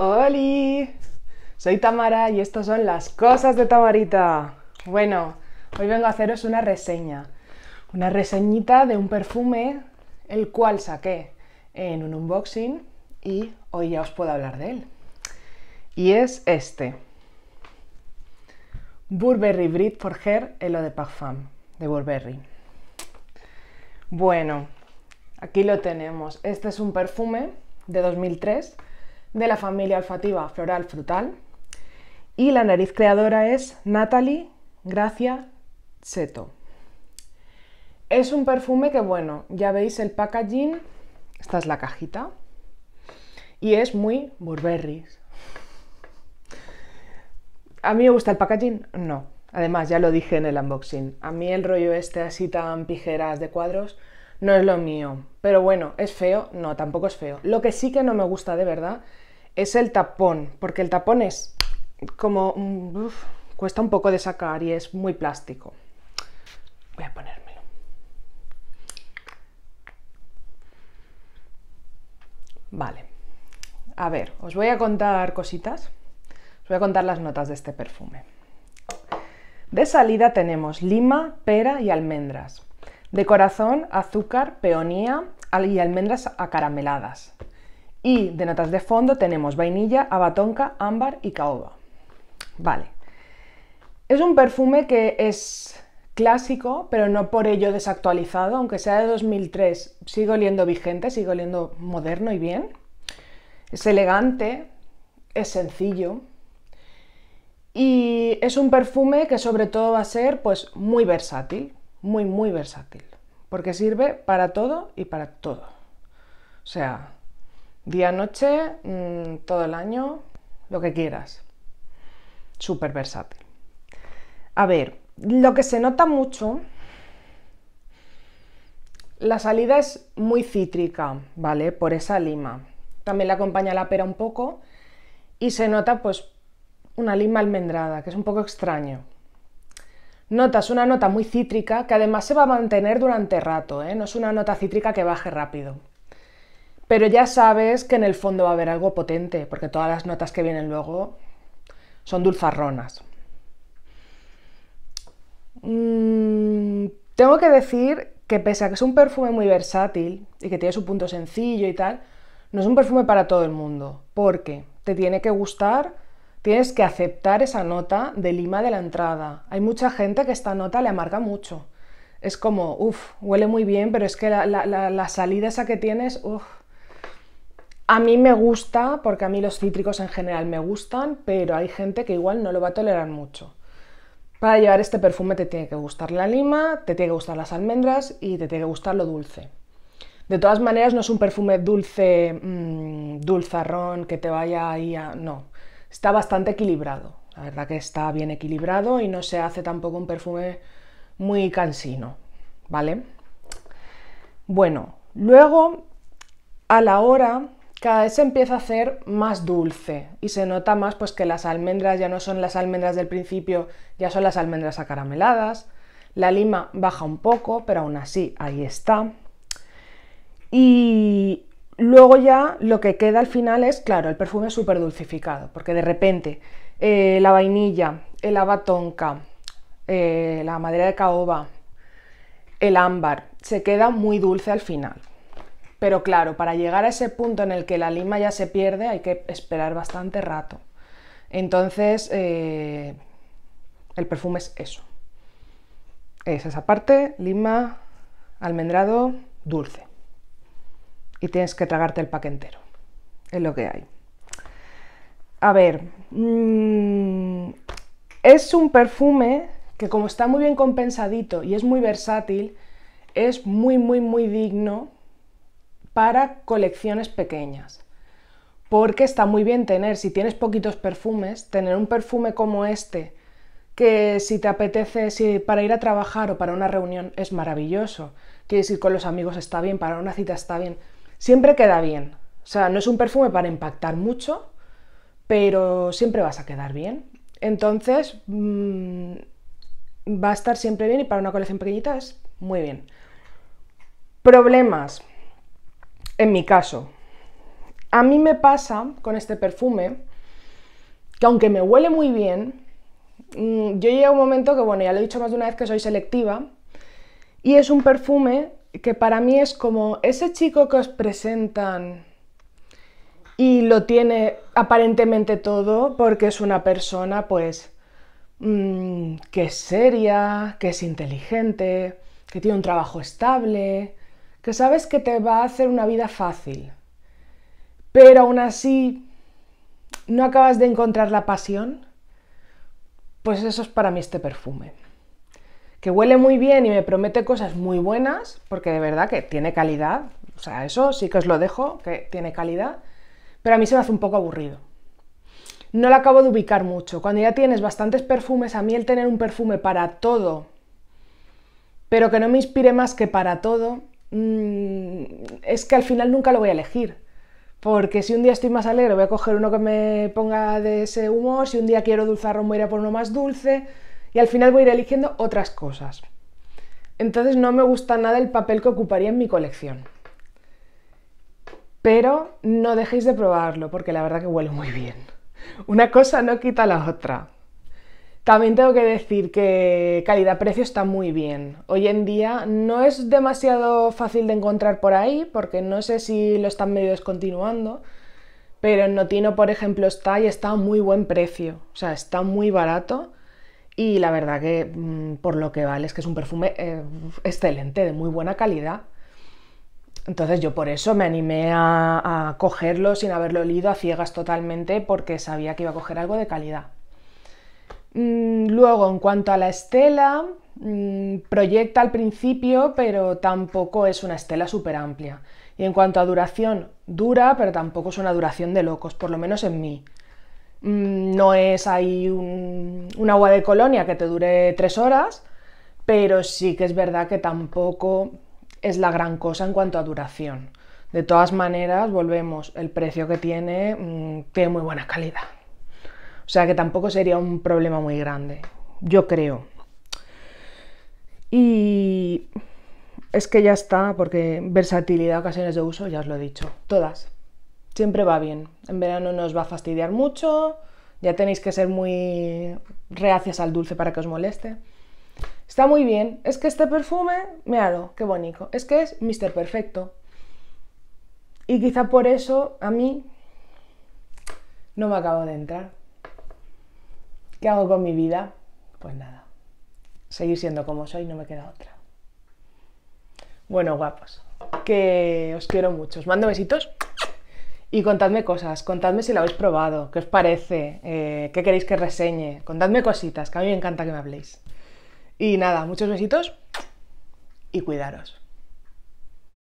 Hola, Soy Tamara y estas son las cosas de Tamarita. Bueno, hoy vengo a haceros una reseña. Una reseñita de un perfume el cual saqué en un unboxing y hoy ya os puedo hablar de él. Y es este. Burberry Brit for Hair Elo de Parfum de Burberry. Bueno, aquí lo tenemos. Este es un perfume de 2003 de la familia olfativa floral frutal. Y la nariz creadora es Natalie Gracia Seto. Es un perfume que, bueno, ya veis el packaging, esta es la cajita, y es muy Burberry. ¿A mí me gusta el packaging? No. Además, ya lo dije en el unboxing, a mí el rollo este así tan pijeras de cuadros no es lo mío. Pero bueno, ¿es feo? No, tampoco es feo. Lo que sí que no me gusta de verdad es el tapón, porque el tapón es como... Mm, cuesta un poco de sacar y es muy plástico. Voy a ponérmelo. Vale. A ver, os voy a contar cositas. Os voy a contar las notas de este perfume. De salida tenemos lima, pera y almendras. De corazón, azúcar, peonía y almendras acarameladas. Y de notas de fondo tenemos vainilla, abatonca, ámbar y caoba. Vale. Es un perfume que es clásico, pero no por ello desactualizado, aunque sea de 2003, sigue oliendo vigente, sigue oliendo moderno y bien. Es elegante, es sencillo, y es un perfume que sobre todo va a ser pues muy versátil muy, muy versátil, porque sirve para todo y para todo. O sea, día, noche, mm, todo el año, lo que quieras. Súper versátil. A ver, lo que se nota mucho, la salida es muy cítrica, ¿vale? Por esa lima. También le acompaña la pera un poco y se nota pues una lima almendrada, que es un poco extraño. Notas una nota muy cítrica que además se va a mantener durante rato, ¿eh? no es una nota cítrica que baje rápido. Pero ya sabes que en el fondo va a haber algo potente, porque todas las notas que vienen luego son dulzarronas. Mm, tengo que decir que pese a que es un perfume muy versátil y que tiene su punto sencillo y tal, no es un perfume para todo el mundo, porque te tiene que gustar Tienes que aceptar esa nota de lima de la entrada. Hay mucha gente que esta nota le amarga mucho. Es como, uff, huele muy bien, pero es que la, salida esa que tienes, uff. A mí me gusta, porque a mí los cítricos en general me gustan, pero hay gente que igual no lo va a tolerar mucho. Para llevar este perfume te tiene que gustar la lima, te tiene que gustar las almendras y te tiene que gustar lo dulce. De todas maneras, no es un perfume dulce, mm, dulzarrón, que te vaya ahí a... No está bastante equilibrado. La verdad que está bien equilibrado y no se hace tampoco un perfume muy cansino, ¿vale? Bueno, luego a la hora cada vez se empieza a hacer más dulce y se nota más pues que las almendras ya no son las almendras del principio, ya son las almendras acarameladas. La lima baja un poco, pero aún así ahí está. Y Luego ya lo que queda al final es, claro, el perfume es súper dulcificado, porque de repente eh, la vainilla, el abatonca, eh, la madera de caoba, el ámbar, se queda muy dulce al final. Pero claro, para llegar a ese punto en el que la lima ya se pierde hay que esperar bastante rato. Entonces, eh, el perfume es eso. Es esa parte, lima, almendrado, dulce y tienes que tragarte el paquete entero. Es lo que hay. A ver, mm, es un perfume que como está muy bien compensadito y es muy versátil, es muy, muy, muy digno para colecciones pequeñas. Porque está muy bien tener, si tienes poquitos perfumes, tener un perfume como este, que si te apetece, para ir a trabajar o para una reunión es maravilloso. Quieres ir con los amigos, está bien, para una cita está bien Siempre queda bien. O sea, no es un perfume para impactar mucho, pero siempre vas a quedar bien. Entonces, mm, va a estar siempre bien y para una colección pequeñita es muy bien. Problemas. En mi caso, a mí me pasa con este perfume que aunque me huele muy bien, mm, yo llego a un momento que, bueno, ya lo he dicho más de una vez que soy selectiva, y es un perfume que para mí es como ese chico que os presentan y lo tiene aparentemente todo porque es una persona pues mm, que es seria, que es inteligente, que tiene un trabajo estable, que sabes que te va a hacer una vida fácil. Pero aún así no acabas de encontrar la pasión, pues eso es para mí este perfume que huele muy bien y me promete cosas muy buenas, porque de verdad que tiene calidad, o sea, eso sí que os lo dejo, que tiene calidad, pero a mí se me hace un poco aburrido. No lo acabo de ubicar mucho. Cuando ya tienes bastantes perfumes, a mí el tener un perfume para todo, pero que no me inspire más que para todo, mm, es que al final nunca lo voy a elegir. Porque si un día estoy más alegre, voy a coger uno que me ponga de ese humor, si un día quiero dulzar voy a por uno más dulce, y al final voy a ir eligiendo otras cosas. Entonces no me gusta nada el papel que ocuparía en mi colección. Pero no dejéis de probarlo porque la verdad que huele muy bien. Una cosa no quita la otra. También tengo que decir que calidad-precio está muy bien. Hoy en día no es demasiado fácil de encontrar por ahí, porque no sé si lo están medio descontinuando, pero en Notino, por ejemplo, está y está a muy buen precio. O sea, está muy barato y la verdad que mm, por lo que vale es que es un perfume eh, excelente, de muy buena calidad. Entonces yo por eso me animé a, a, cogerlo sin haberlo olido a ciegas totalmente porque sabía que iba a coger algo de calidad. Mm, luego, en cuanto a la estela, mm, proyecta al principio, pero tampoco es una estela súper amplia. Y en cuanto a duración, dura, pero tampoco es una duración de locos, por lo menos en mí. Mm, no es ahí un, agua de colonia que te dure tres horas, pero sí que es verdad que tampoco es la gran cosa en cuanto a duración. De todas maneras, volvemos, el precio que tiene mm, tiene muy buena calidad. O sea que tampoco sería un problema muy grande, yo creo. Y es que ya está, porque versatilidad, ocasiones de uso, ya os lo he dicho, todas siempre va bien. En verano no os va a fastidiar mucho, ya tenéis que ser muy reacias al dulce para que os moleste. Está muy bien. Es que este perfume, me míralo, qué bonito. Es que es Mr. Perfecto. Y quizá por eso a mí no me acabo de entrar. ¿Qué hago con mi vida? Pues nada. Seguir siendo como soy, no me queda otra. Bueno, guapos, que os quiero mucho. Os mando besitos. Y contadme cosas, contadme si la habéis probado, qué os parece, eh, qué queréis que reseñe, contadme cositas, que a mí me encanta que me habléis. Y nada, muchos besitos y cuidaros.